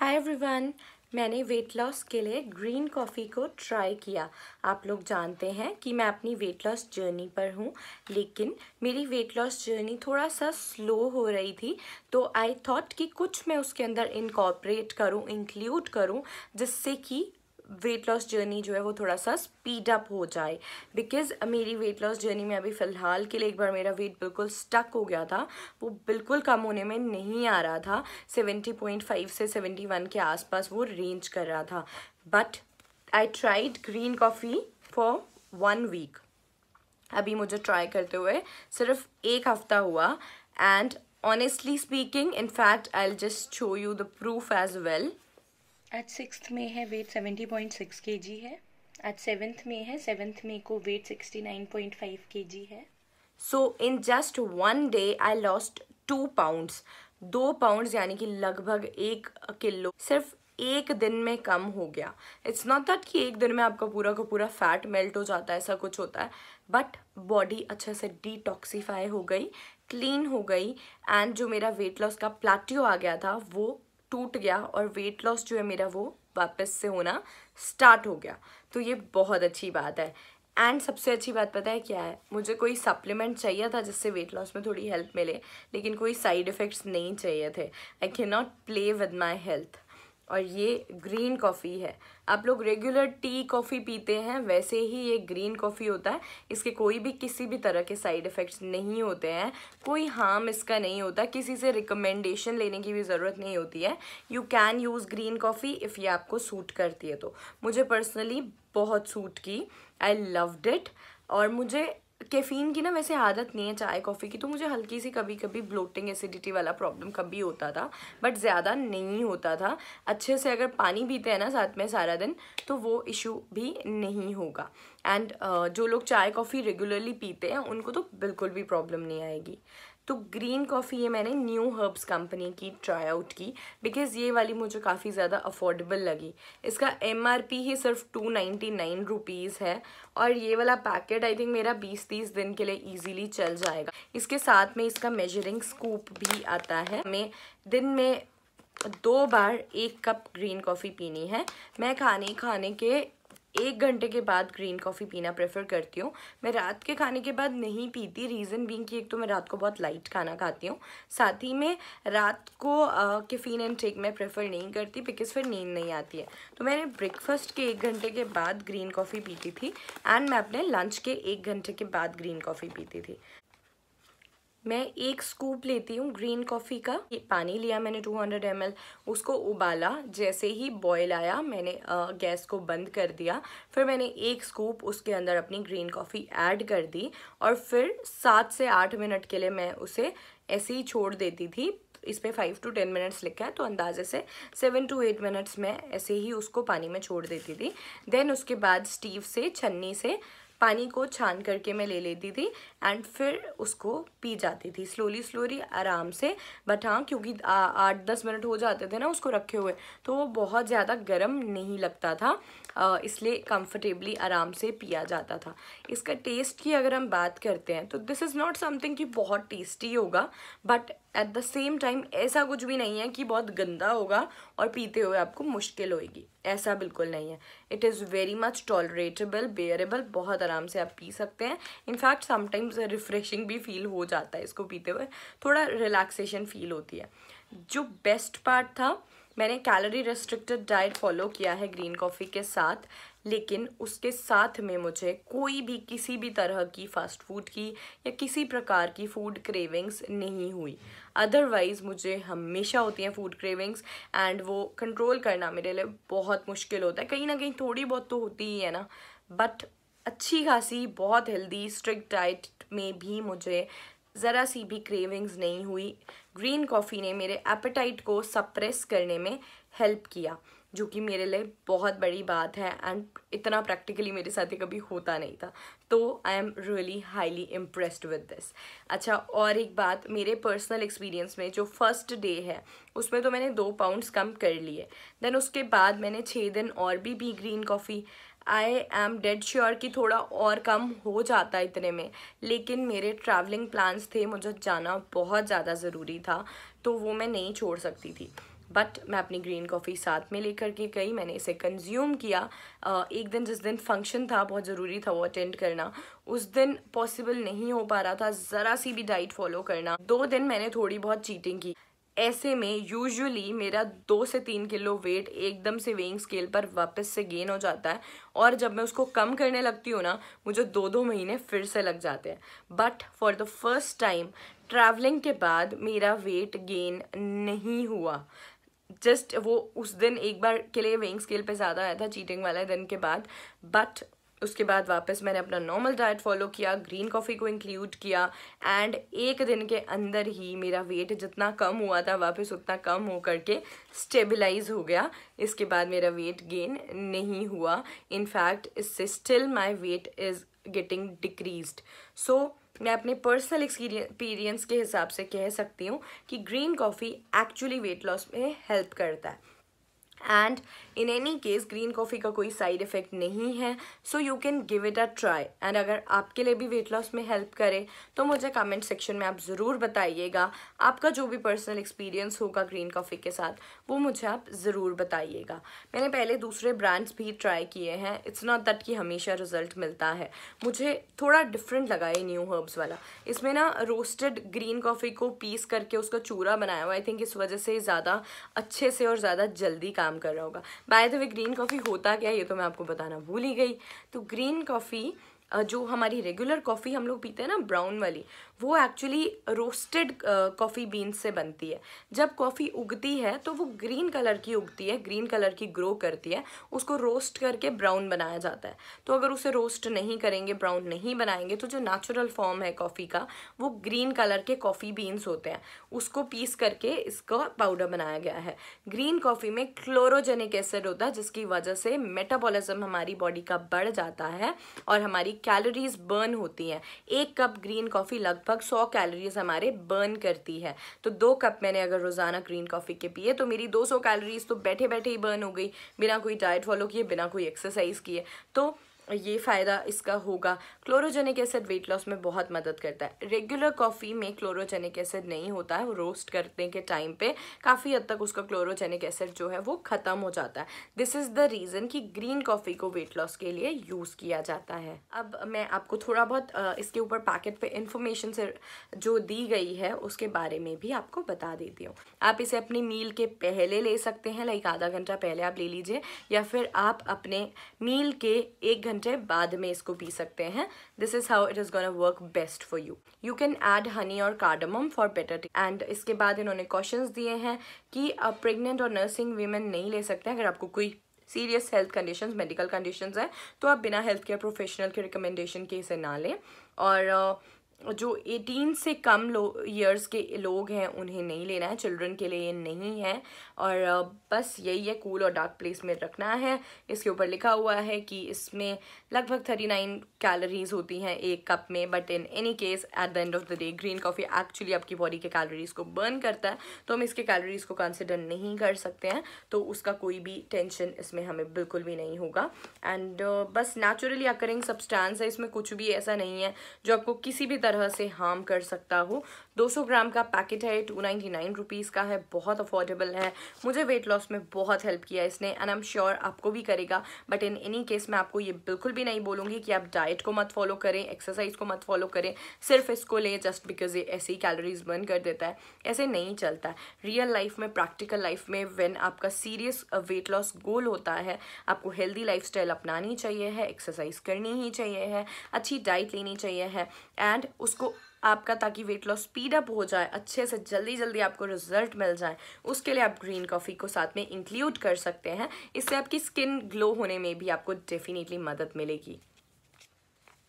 हाय everyone मैंने weight loss के लिए ग्रीन कॉफ़ी को ट्राई किया आप लोग जानते हैं कि मैं अपनी वेट लॉस जर्नी पर हूँ लेकिन मेरी वेट लॉस जर्नी थोड़ा सा स्लो हो रही थी तो आई थॉट कि कुछ मैं उसके अंदर इनकॉपरेट करूँ इंक्लूड करूँ जिससे कि वेट लॉस जर्नी जो है वो थोड़ा सा स्पीड अप हो जाए बिकॉज़ मेरी वेट लॉस जर्नी में अभी फ़िलहाल के लिए एक बार मेरा वेट बिल्कुल स्टक हो गया था वो बिल्कुल कम होने में नहीं आ रहा था 70.5 से 71 के आसपास वो रेंज कर रहा था but I tried green coffee for one week अभी मुझे ट्राई करते हुए सिर्फ एक हफ्ता हुआ and honestly speaking in fact I just show you the proof as well आज सिक्स में है वेट सेवेंटी पॉइंट सिक्स के जी है आज सेवेंथ में है सेवेंथ में को weight sixty nine point five K G है so in just one day I lost two pounds दो पाउंड यानी कि लगभग एक किलो सिर्फ एक दिन में कम हो गया इट्स नॉट दैट कि एक दिन में आपका पूरा का पूरा फैट मेल्ट हो जाता है ऐसा कुछ होता है बट बॉडी अच्छे से डिटॉक्सीफाई हो गई क्लीन हो गई एंड जो मेरा वेट लॉस का प्लाट्यू आ गया था वो टूट गया और वेट लॉस जो है मेरा वो वापस से होना स्टार्ट हो गया तो ये बहुत अच्छी बात है एंड सबसे अच्छी बात पता है क्या है मुझे कोई सप्लीमेंट चाहिए था जिससे वेट लॉस में थोड़ी हेल्प मिले लेकिन कोई साइड इफ़ेक्ट्स नहीं चाहिए थे I can not play with my health और ये ग्रीन कॉफ़ी है आप लोग रेगुलर टी कॉफ़ी पीते हैं वैसे ही ये ग्रीन कॉफ़ी होता है इसके कोई भी किसी भी तरह के साइड इफ़ेक्ट्स नहीं होते हैं कोई हार्म इसका नहीं होता किसी से रिकमेंडेशन लेने की भी ज़रूरत नहीं होती है you can use green coffee if ये आपको सूट करती है तो मुझे पर्सनली बहुत सूट की आई लव्ड इट और मुझे कैफ़ीन की ना वैसे आदत नहीं है चाय कॉफ़ी की तो मुझे हल्की सी कभी कभी ब्लोटिंग एसिडिटी वाला प्रॉब्लम कभी होता था बट ज़्यादा नहीं होता था अच्छे से अगर पानी पीते हैं ना साथ में सारा दिन तो वो इशू भी नहीं होगा एंड uh, जो लोग चाय कॉफ़ी रेगुलरली पीते हैं उनको तो बिल्कुल भी प्रॉब्लम नहीं आएगी तो ग्रीन कॉफ़ी ये मैंने न्यू हर्ब्स कंपनी की ट्राई आउट की बिकॉज़ ये वाली मुझे काफ़ी ज़्यादा अफोर्डेबल लगी इसका एम ही सिर्फ टू नाइन्टी नाइन रुपीज़ है और ये वाला पैकेट आई थिंक मेरा बीस तीस दिन के लिए ईजीली चल जाएगा इसके साथ में इसका मेजरिंग स्कूप भी आता है हमें दिन में दो बार एक कप ग्रीन कॉफ़ी पीनी है मैं खाने खाने के एक घंटे के बाद ग्रीन कॉफ़ी पीना प्रेफर करती हूँ मैं रात के खाने के बाद नहीं पीती रीज़न बीइंग कि एक तो मैं रात को बहुत लाइट खाना खाती हूँ साथ ही में रात को कैफीन एंड टेक मैं प्रेफर नहीं करती बिकॉज फिर नींद नहीं आती है तो मैंने ब्रेकफास्ट के एक घंटे के बाद ग्रीन कॉफ़ी पीती थी एंड मैं अपने लंच के एक घंटे के बाद ग्रीन कॉफ़ी पीती थी मैं एक स्कूप लेती हूँ ग्रीन कॉफ़ी का पानी लिया मैंने 200 हंड्रेड उसको उबाला जैसे ही बॉयल आया मैंने गैस को बंद कर दिया फिर मैंने एक स्कूप उसके अंदर अपनी ग्रीन कॉफ़ी ऐड कर दी और फिर सात से आठ मिनट के लिए मैं उसे ऐसे ही छोड़ देती थी इस पर फाइव टू टेन मिनट्स लिखा है तो अंदाजे से सेवन टू एट मिनट्स में ऐसे ही उसको पानी में छोड़ देती थी देन उसके बाद स्टीव से छन्नी से पानी को छान करके मैं ले लेती थी एंड फिर उसको पी जाती थी स्लोली स्लोली आराम से बट हाँ क्योंकि आठ दस मिनट हो जाते थे ना उसको रखे हुए तो वो बहुत ज़्यादा गर्म नहीं लगता था इसलिए कंफर्टेबली आराम से पिया जाता था इसका टेस्ट की अगर हम बात करते हैं तो दिस इज़ नॉट समथिंग कि बहुत टेस्टी होगा but at the same time ऐसा कुछ भी नहीं है कि बहुत गंदा होगा और पीते हुए आपको मुश्किल होएगी ऐसा बिल्कुल नहीं है it is very much tolerable bearable बहुत आराम से आप पी सकते हैं इनफैक्ट समटाइम्स रिफ्रेशिंग भी फील हो जाता है इसको पीते हुए थोड़ा रिलैक्सेशन फील होती है जो बेस्ट पार्ट था मैंने कैलोरी रेस्ट्रिक्टेड डाइट फॉलो किया है ग्रीन कॉफ़ी के साथ लेकिन उसके साथ में मुझे कोई भी किसी भी तरह की फास्ट फूड की या किसी प्रकार की फूड क्रेविंग्स नहीं हुई अदरवाइज़ मुझे हमेशा होती हैं फूड क्रेविंग्स एंड वो कंट्रोल करना मेरे लिए बहुत मुश्किल होता है कहीं ना कहीं थोड़ी बहुत तो होती ही है ना बट अच्छी खासी बहुत हेल्दी स्ट्रिक्ट डाइट में भी मुझे ज़रा सी भी क्रेविंग्स नहीं हुई ग्रीन कॉफ़ी ने मेरे एपेटाइट को सप्रेस करने में हेल्प किया जो कि मेरे लिए बहुत बड़ी बात है एंड इतना प्रैक्टिकली मेरे साथ कभी होता नहीं था तो I am really highly impressed with this अच्छा और एक बात मेरे पर्सनल एक्सपीरियंस में जो फर्स्ट डे है उसमें तो मैंने दो पाउंड्स कम कर लिए देन उसके बाद मैंने छः दिन और भी पी green coffee I am dead sure कि थोड़ा और कम हो जाता इतने में लेकिन मेरे ट्रैवलिंग प्लान्स थे मुझे जाना बहुत ज़्यादा ज़रूरी था तो वो मैं नहीं छोड़ सकती थी बट मैं अपनी ग्रीन कॉफ़ी साथ में लेकर के गई मैंने इसे कंज्यूम किया एक दिन जिस दिन फंक्शन था बहुत ज़रूरी था वो अटेंड करना उस दिन पॉसिबल नहीं हो पा रहा था ज़रा सी भी डाइट फॉलो करना दो दिन मैंने थोड़ी बहुत चीटिंग की ऐसे में यूजुअली मेरा दो से तीन किलो वेट एकदम से वेइंग स्केल पर वापस से गेन हो जाता है और जब मैं उसको कम करने लगती हूँ ना मुझे दो दो महीने फिर से लग जाते हैं but for the first time travelling के बाद मेरा वेट गेन नहीं हुआ जस्ट वो उस दिन एक बार के लिए वेइंग स्केल पे ज़्यादा आया था चीटिंग वाले दिन के बाद बट उसके बाद वापस मैंने अपना नॉर्मल डाइट फॉलो किया ग्रीन कॉफ़ी को इंक्लूड किया एंड एक दिन के अंदर ही मेरा वेट जितना कम हुआ था वापस उतना कम हो करके स्टेबलाइज हो गया इसके बाद मेरा वेट गेन नहीं हुआ इनफैक्ट इससे still my weight is getting decreased so मैं अपने पर्सनल एक्सपीरियंस के हिसाब से कह सकती हूँ कि green coffee actually weight loss में हेल्प करता है and in any case green coffee का कोई साइड इफ़ेक्ट नहीं है so you can give it a try and अगर आपके लिए भी वेट लॉस में हेल्प करे तो मुझे कमेंट सेक्शन में आप ज़रूर बताइएगा आपका जो भी पर्सनल एक्सपीरियंस होगा ग्रीन कॉफ़ी के साथ वो मुझे आप ज़रूर बताइएगा मैंने पहले दूसरे ब्रांड्स भी ट्राई किए हैं इट्स नॉट दैट कि हमेशा रिजल्ट मिलता है मुझे थोड़ा डिफरेंट लगा ये न्यू हर्ब्स वाला इसमें ना रोस्टेड ग्रीन कॉफ़ी को पीस करके उसका चूरा बनाया हुआ आई थिंक इस वजह से ज़्यादा अच्छे से और ज़्यादा जल्दी काम काम कर रहा होगा by the way green coffee होता क्या ये तो मैं आपको बताना भूल ही गई तो ग्रीन कॉफ़ी जो हमारी रेगुलर कॉफ़ी हम लोग पीते हैं ना ब्राउन वाली वो एक्चुअली रोस्टेड कॉफ़ी बीन्स से बनती है जब कॉफ़ी उगती है तो वो ग्रीन कलर की उगती है ग्रीन कलर की ग्रो करती है उसको रोस्ट करके ब्राउन बनाया जाता है तो अगर उसे रोस्ट नहीं करेंगे ब्राउन नहीं बनाएंगे तो जो नेचुरल फॉर्म है कॉफ़ी का वो ग्रीन कलर के कॉफ़ी बीन्स होते हैं उसको पीस करके इसका पाउडर बनाया गया है ग्रीन कॉफ़ी में क्लोरोजेनिक एसिड होता है जिसकी वजह से मेटाबॉलिज्म हमारी बॉडी का बढ़ जाता है और हमारी कैलोरीज बर्न होती हैं एक कप ग्रीन कॉफ़ी लगभग लगभग सौ कैलोरीज हमारे बर्न करती है तो दो कप मैंने अगर रोज़ाना ग्रीन कॉफ़ी के पिए तो मेरी दो सौ कैलोरीज तो बैठे बैठे ही बर्न हो गई बिना कोई डाइट फॉलो किए बिना कोई एक्सरसाइज किए तो ये फ़ायदा इसका होगा क्लोरोजेनिक एसिड वेट लॉस में बहुत मदद करता है रेगुलर कॉफ़ी में क्लोरोजेनिक एसिड नहीं होता है वो रोस्ट करने के टाइम पे काफ़ी हद तक उसका क्लोरोजेनिक एसिड जो है वो ख़त्म हो जाता है दिस इज़ द रीज़न कि ग्रीन कॉफ़ी को वेट लॉस के लिए यूज़ किया जाता है अब मैं आपको थोड़ा बहुत इसके ऊपर पैकेट पर इंफॉर्मेशन से जो दी गई है उसके बारे में भी आपको बता देती हूँ आप इसे अपनी मील के पहले ले सकते हैं लाइक आधा घंटा पहले आप ले लीजिए या फिर आप अपने मील के एक घंटे घंटे बाद में इसको पी सकते हैं this is how it is gonna work best for you you can add honey और कार्डमम फॉर बेटर एंड इसके बाद इन्होंने क्वेश्चन दिए हैं कि आप प्रेगनेंट और नर्सिंग वीमेन नहीं ले सकते अगर आपको कोई serious health conditions medical conditions हैं तो आप बिना हेल्थ केयर प्रोफेशनल के रिकमेंडेशन के इसे ना लें और uh, जो 18 से कम लो ईयर्स के लोग हैं उन्हें नहीं लेना है चिल्ड्रन के लिए ये नहीं है और बस यही है कूल और डार्क प्लेस में रखना है इसके ऊपर लिखा हुआ है कि इसमें लगभग 39 कैलोरीज होती हैं एक कप में but in any case at the end of the day green coffee actually आपकी बॉडी के कैलोरीज को बर्न करता है तो हम इसके कैलोरीज को कंसिडर नहीं कर सकते हैं तो उसका कोई भी टेंशन इसमें हमें बिल्कुल भी नहीं होगा एंड बस नेचुरली अकरिंग सब्सटेंस है इसमें कुछ भी ऐसा नहीं है जो आपको किसी भी तरह से हार्म कर सकता हूँ 200 ग्राम का पैकेट है टू नाइन्टी का है बहुत अफोर्डेबल है मुझे वेट लॉस में बहुत हेल्प किया इसने एंड आई एम श्योर आपको भी करेगा बट इन एनी केस मैं आपको ये बिल्कुल भी नहीं बोलूँगी कि आप डाइट को मत फॉलो करें एक्सरसाइज को मत फॉलो करें सिर्फ इसको लें जस्ट बिकॉज ये ऐसे ही कैलोरीज बर्न कर देता है ऐसे नहीं चलता रियल लाइफ में प्रैक्टिकल लाइफ में वेन आपका सीरियस वेट लॉस गोल होता है आपको हेल्दी लाइफ अपनानी चाहिए है एक्सरसाइज करनी ही चाहिए है अच्छी डाइट लेनी चाहिए है एंड उसको आपका ताकि वेट लॉस स्पीड अप हो जाए अच्छे से जल्दी जल्दी आपको रिजल्ट मिल जाए उसके लिए आप ग्रीन कॉफ़ी को साथ में इंक्लूड कर सकते हैं इससे आपकी स्किन ग्लो होने में भी आपको डेफिनेटली मदद मिलेगी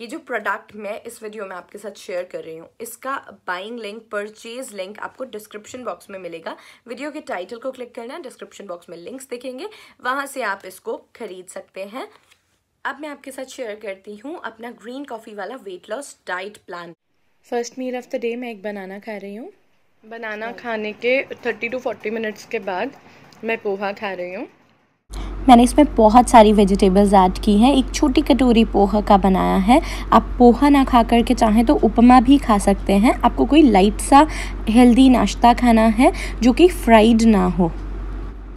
ये जो प्रोडक्ट मैं इस वीडियो में आपके साथ शेयर कर रही हूँ इसका बाइंग लिंक परचेज लिंक आपको डिस्क्रिप्शन बॉक्स में मिलेगा वीडियो के टाइटल को क्लिक करना डिस्क्रिप्शन बॉक्स में लिंक्स दिखेंगे वहाँ से आप इसको खरीद सकते हैं अब मैं आपके साथ शेयर करती हूँ अपना ग्रीन कॉफ़ी वाला weight loss diet plan first meal of the day मैं एक बनाना खा रही हूँ बनाना खाने के थर्टी टू फोर्टी मिनट्स के बाद मैं पोहा खा रही हूँ मैंने इसमें बहुत सारी वेजिटेबल्स ऐड की हैं एक छोटी कटोरी पोहा का बनाया है आप पोहा ना खा करके चाहें तो उपमा भी खा सकते हैं आपको कोई लाइट सा हेल्दी नाश्ता खाना है जो कि फ्राइड ना हो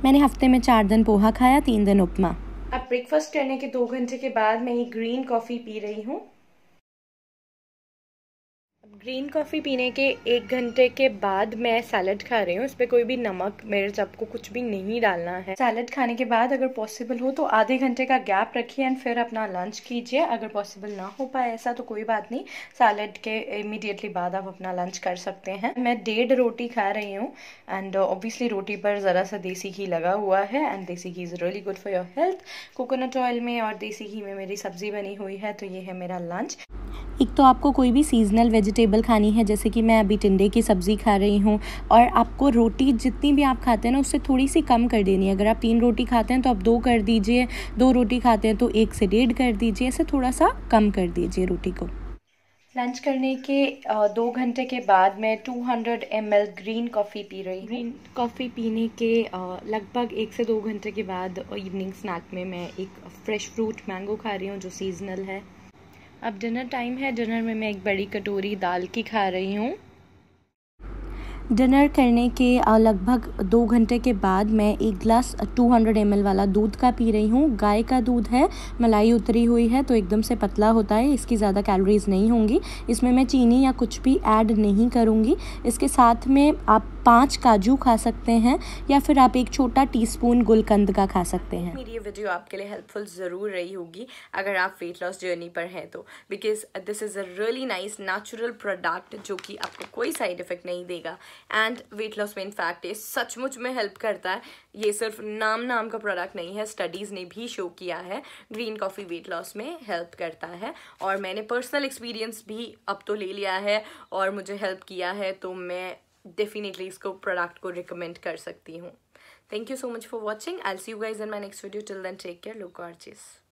मैंने हफ्ते में चार दिन पोहा खाया तीन दिन उपमा अब ब्रेकफास्ट करने के दो घंटे के बाद मैं ये ग्रीन कॉफ़ी पी रही हूँ ग्रीन कॉफ़ी पीने के एक घंटे के बाद मैं सैलड खा रही हूँ उस पर कोई भी नमक मिर्च आपको कुछ भी नहीं डालना है सैलड खाने के बाद अगर पॉसिबल हो तो आधे घंटे का गैप रखिए एंड फिर अपना लंच कीजिए अगर पॉसिबल ना हो पाए ऐसा तो कोई बात नहीं सैलड के इमीडिएटली बाद आप अपना लंच कर सकते हैं मैं डेढ़ रोटी खा रही हूँ एंड ऑब्वियसली रोटी पर ज़रा सा देसी घी लगा हुआ है and desi ghee is really good for your health coconut oil में और देसी घी में मेरी सब्ज़ी बनी हुई है तो ये है मेरा लंच एक तो आपको कोई भी सीजनल वेजिटेबल खानी है जैसे कि मैं अभी टिंडे की सब्ज़ी खा रही हूँ और आपको रोटी जितनी भी आप खाते हैं ना उससे थोड़ी सी कम कर देनी है अगर आप तीन रोटी खाते हैं तो आप दो कर दीजिए दो रोटी खाते हैं तो एक से डेढ़ कर दीजिए ऐसे थोड़ा सा कम कर दीजिए रोटी को लंच करने के दो घंटे के बाद मैं 200 हंड्रेड ग्रीन कॉफ़ी पी रही ग्रीन कॉफ़ी पीने के लगभग एक से दो घंटे के बाद इवनिंग स्नैक में मैं एक फ़्रेश फ्रूट मैंगो खा रही हूँ जो सीजनल है अब डिनर टाइम है डिनर में मैं एक बड़ी कटोरी दाल की खा रही हूँ डिनर करने के लगभग दो घंटे के बाद मैं एक ग्लास 200 हंड्रेड वाला दूध का पी रही हूँ गाय का दूध है मलाई उतरी हुई है तो एकदम से पतला होता है इसकी ज़्यादा कैलोरीज नहीं होंगी इसमें मैं चीनी या कुछ भी ऐड नहीं करूँगी इसके साथ में आप पाँच काजू खा सकते हैं या फिर आप एक छोटा टीस्पून गुलकंद का खा सकते हैं मेरी ये वीडियो आपके लिए हेल्पफुल ज़रूर रही होगी अगर आप वेट लॉस जर्नी पर हैं तो because this is a really nice natural product जो कि आपको कोई साइड इफेक्ट नहीं देगा एंड वेट लॉस में इनफैक्ट ये सचमुच में हेल्प करता है ये सिर्फ नाम नाम का प्रोडक्ट नहीं है स्टडीज़ ने भी शो किया है ग्रीन कॉफ़ी वेट लॉस में हेल्प करता है और मैंने पर्सनल एक्सपीरियंस भी अब तो ले लिया है और मुझे हेल्प किया है तो मैं डेफिनेटली इसको प्रोडक्ट को रिकमेंड कर सकती हूँ thank you so much for watching I see you guys in my next video till then take care look are cheese